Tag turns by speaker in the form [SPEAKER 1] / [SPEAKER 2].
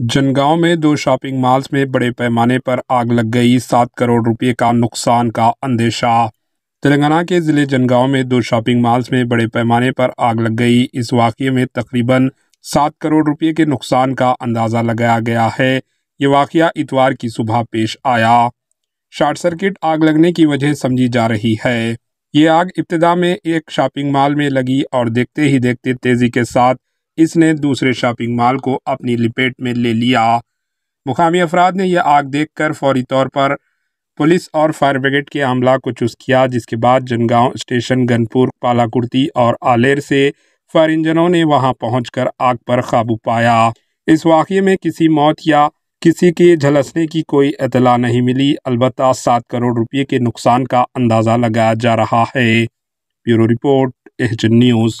[SPEAKER 1] जनगांव में दो shopping malls में बड़े पैमाने पर आग लग गई सात करोड़ रुपए का नुकसान का अंदेशा तेलंगाना के ज़िले जनगांव में दो शॉपिंग मॉल्स में बड़े पैमाने पर आग लग गई इस वाक्य में तकरीबन सात करोड़ रुपए के नुकसान का अंदाज़ा लगाया गया है ये वाक्य इतवार की सुबह पेश आया शॉर्ट सर्किट आग लगने की वजह समझी जा रही है ये आग इब्तदा में एक शॉपिंग मॉल में लगी और देखते ही देखते तेज़ी के साथ इसने दूसरे शॉपिंग मॉल को अपनी लपेट में ले लिया मुकामी अफराद ने यह आग देखकर फौरी तौर पर पुलिस और फायर ब्रिगेड के अमला को चुस्त किया जिसके बाद जनगांव स्टेशन गनपुर पालाकुर्ती और आलेर से फायर इंजनों ने वहां पहुंचकर आग पर काबू पाया इस वाक़े में किसी मौत या किसी के झलसने की कोई इतला नहीं मिली अलबत् सात करोड़ रुपये के नुकसान का अंदाज़ा लगाया जा रहा है ब्यूरो रिपोर्ट एच
[SPEAKER 2] न्यूज़